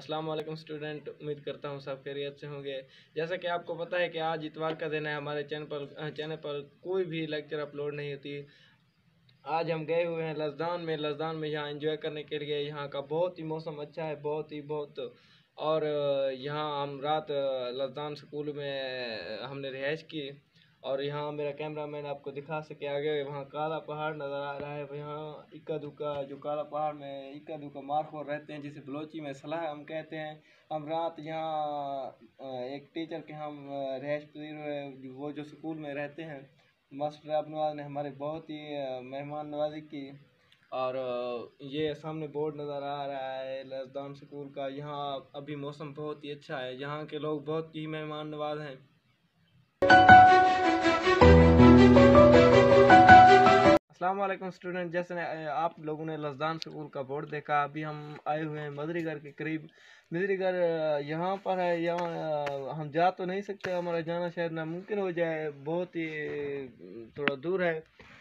अस्सलाम वालेकुम स्टूडेंट उम्मीद करता हूँ सब खैरियत से होंगे जैसा कि आपको पता है कि आज इतवार का दिन है हमारे चैनल पर चैनल पर कोई भी लेक्चर अपलोड नहीं होती आज हम गए हुए हैं लजदान में लजदान में यहाँ एंजॉय करने के लिए यहाँ का बहुत ही मौसम अच्छा है बहुत ही बहुत और यहाँ हम रात लजदान स्कूल में हमने रिहाइश की और यहाँ मेरा कैमरा मैन आपको दिखा सके आगे वहाँ काला पहाड़ नज़र आ रहा है यहाँ इक्का दुक्का जो काला पहाड़ में इक्का दुक्का मारखोर रहते हैं जिसे बलोची में सलाह हम कहते हैं हम रात यहाँ एक टीचर के हम रहश वो जो स्कूल में रहते हैं मास्टर नवाज ने हमारे बहुत ही मेहमान नवाजी की और ये सामने बोर्ड नज़र आ रहा है लजदान स्कूल का यहाँ अभी मौसम बहुत ही अच्छा है यहाँ के लोग बहुत ही मेहमान नवाज हैं असलम स्टूडेंट जैसे आप लोगों ने लजदान स्कूल का बोर्ड देखा अभी हम आए हुए हैं मदरीगढ़ के करीब मदरीगढ़ यहाँ पर है यहाँ हम जा तो नहीं सकते हमारा जाना शायद नामुमकिन हो जाए बहुत ही थोड़ा दूर है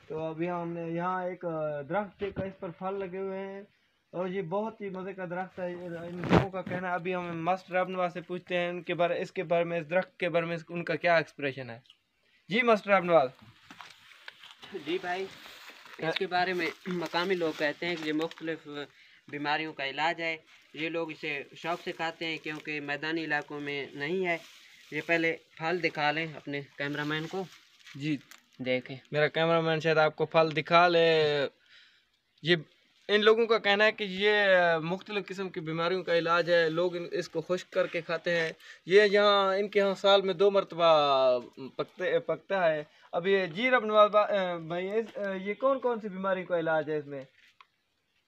तो अभी हमने यहाँ एक दरख्त देखा इस पर फल लगे हुए हैं और ये बहुत ही मज़े का दरख्त है इन लोगों का कहना अभी हम मस्त राबनवा से पूछते हैं उनके बारे इसके बारे में इस दरख्त के बारे में उनका क्या एक्सप्रेशन है जी मस्त राबनवाल जी भाई इसके बारे में मकामी लोग कहते हैं कि ये मुख्तलिफ बीमारियों का इलाज है ये लोग इसे शौक से खाते हैं क्योंकि मैदानी इलाकों में नहीं है ये पहले फल दिखा लें अपने कैमरामैन को जी देखें मेरा कैमरामैन शायद आपको फल दिखा ले ये इन लोगों का कहना है कि ये मुख्तलिफ़ किस्म की बीमारियों का इलाज है लोग इसको खुश्क करके खाते हैं ये यहाँ इनके यहाँ साल में दो मरतबा पकते पकता है अब ये जी रब नवाज भाई ये कौन कौन सी बीमारी का इलाज है इसमें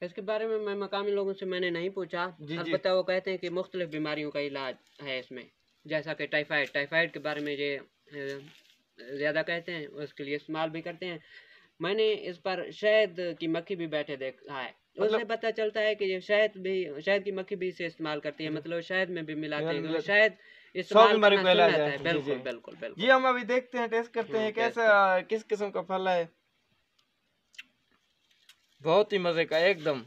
इसके बारे में मैं मकामी लोगों से मैंने नहीं पूछा पता वो कहते हैं कि मुख्तल बीमारियों का इलाज है इसमें जैसा कि टाइफाइड टाइफाइड के बारे में ये ज़्यादा कहते हैं उसके लिए इस्तेमाल भी करते हैं मैंने इस पर शहद की मक्खी भी बैठे देखा है उससे मतलब पता चलता है कि शहद भी शहद की मक्खी भी इसे इस्तेमाल करती है मतलब शहद में भी मिलाते हैं मतलब शहद बीमारी को इलाज है बिल्कुल बिल्कुल बिल्कुल ये हम अभी देखते हैं टेस्ट करते हैं हम्म, कैसा किस किस्म का फल है बहुत ही मजे का एकदम